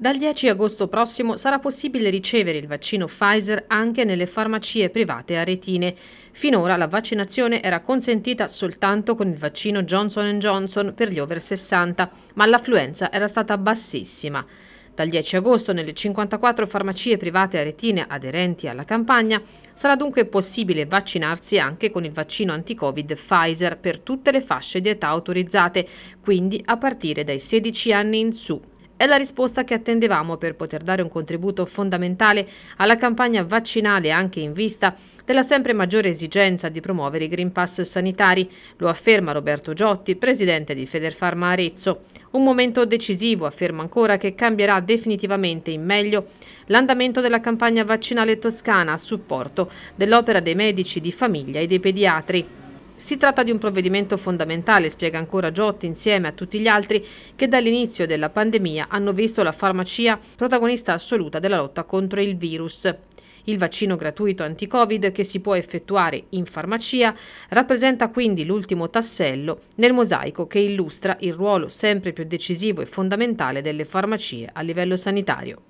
Dal 10 agosto prossimo sarà possibile ricevere il vaccino Pfizer anche nelle farmacie private aretine. Finora la vaccinazione era consentita soltanto con il vaccino Johnson Johnson per gli over 60, ma l'affluenza era stata bassissima. Dal 10 agosto nelle 54 farmacie private aretine aderenti alla campagna sarà dunque possibile vaccinarsi anche con il vaccino anti-Covid Pfizer per tutte le fasce di età autorizzate, quindi a partire dai 16 anni in su. È la risposta che attendevamo per poter dare un contributo fondamentale alla campagna vaccinale anche in vista della sempre maggiore esigenza di promuovere i Green Pass sanitari, lo afferma Roberto Giotti, presidente di Federfarma Arezzo. Un momento decisivo, afferma ancora, che cambierà definitivamente in meglio l'andamento della campagna vaccinale toscana a supporto dell'opera dei medici di famiglia e dei pediatri. Si tratta di un provvedimento fondamentale, spiega ancora Giotti insieme a tutti gli altri che dall'inizio della pandemia hanno visto la farmacia protagonista assoluta della lotta contro il virus. Il vaccino gratuito anti-Covid che si può effettuare in farmacia rappresenta quindi l'ultimo tassello nel mosaico che illustra il ruolo sempre più decisivo e fondamentale delle farmacie a livello sanitario.